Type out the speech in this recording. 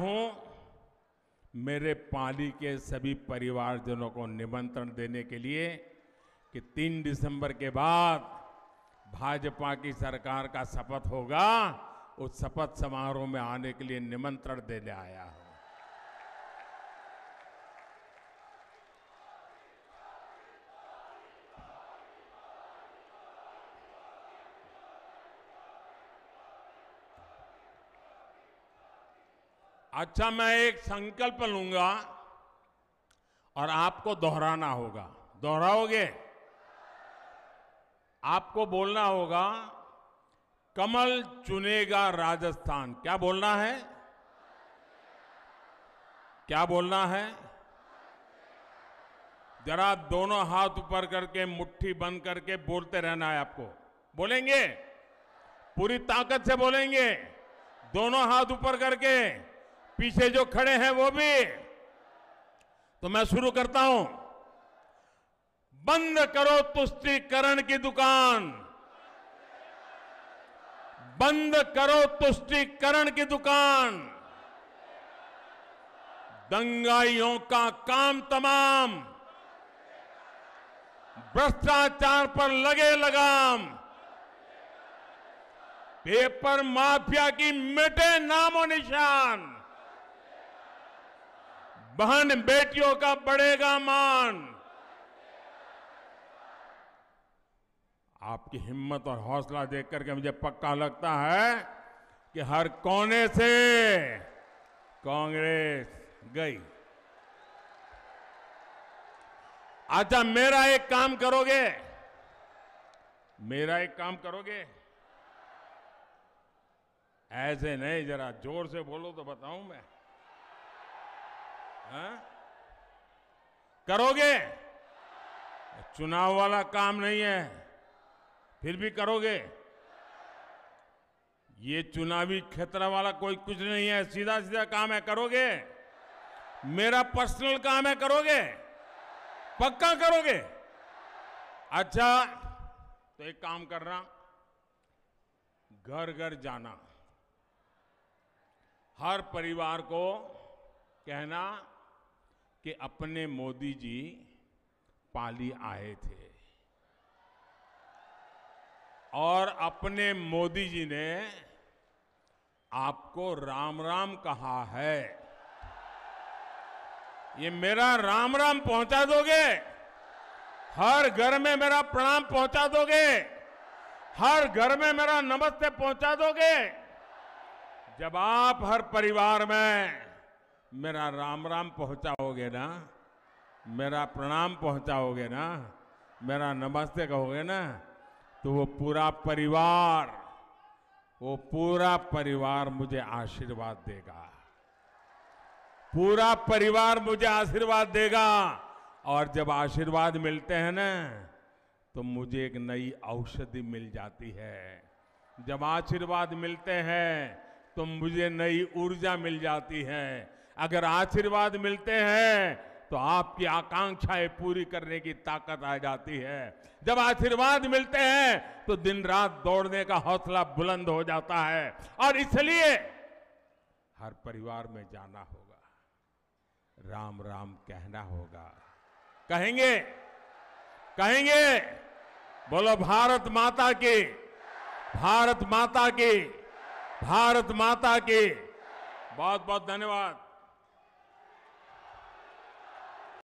हूं मेरे पाली के सभी परिवारजनों को निमंत्रण देने के लिए कि 3 दिसंबर के बाद भाजपा की सरकार का शपथ होगा उस शपथ समारोह में आने के लिए निमंत्रण देने आया है अच्छा मैं एक संकल्प लूंगा और आपको दोहराना होगा दोहराओगे आपको बोलना होगा कमल चुनेगा राजस्थान क्या बोलना है क्या बोलना है जरा दोनों हाथ ऊपर करके मुट्ठी बंद करके बोलते रहना है आपको बोलेंगे पूरी ताकत से बोलेंगे दोनों हाथ ऊपर करके पीछे जो खड़े हैं वो भी तो मैं शुरू करता हूं बंद करो तुष्टिकरण की दुकान बंद करो तुष्टिकरण की दुकान दंगाइयों का काम तमाम भ्रष्टाचार पर लगे लगाम पेपर माफिया की मिटे नामो निशान बहन बेटियों का बढ़ेगा मान आपकी हिम्मत और हौसला देख करके मुझे पक्का लगता है कि हर कोने से कांग्रेस गई अच्छा मेरा एक काम करोगे मेरा एक काम करोगे ऐसे नहीं जरा जोर से बोलो तो बताऊं मैं हा? करोगे चुनाव वाला काम नहीं है फिर भी करोगे ये चुनावी खतरा वाला कोई कुछ नहीं है सीधा सीधा काम है करोगे मेरा पर्सनल काम है करोगे पक्का करोगे अच्छा तो एक काम करना घर घर जाना हर परिवार को कहना कि अपने मोदी जी पाली आए थे और अपने मोदी जी ने आपको राम राम कहा है ये मेरा राम राम पहुंचा दोगे हर घर में मेरा प्रणाम पहुंचा दोगे हर घर में मेरा नमस्ते पहुंचा दोगे जब आप हर परिवार में मेरा राम राम पहुंचाओगे ना मेरा प्रणाम पहुंचाओगे ना मेरा नमस्ते कहोगे ना तो वो पूरा परिवार वो पूरा परिवार मुझे आशीर्वाद देगा पूरा परिवार मुझे आशीर्वाद देगा और जब आशीर्वाद मिलते हैं ना तो मुझे एक नई औषधि मिल जाती है जब आशीर्वाद मिलते हैं तो मुझे नई ऊर्जा मिल जाती है अगर आशीर्वाद मिलते हैं तो आपकी आकांक्षाएं पूरी करने की ताकत आ जाती है जब आशीर्वाद मिलते हैं तो दिन रात दौड़ने का हौसला बुलंद हो जाता है और इसलिए हर परिवार में जाना होगा राम राम कहना होगा कहेंगे कहेंगे बोलो भारत माता की भारत माता की भारत माता की बहुत बहुत धन्यवाद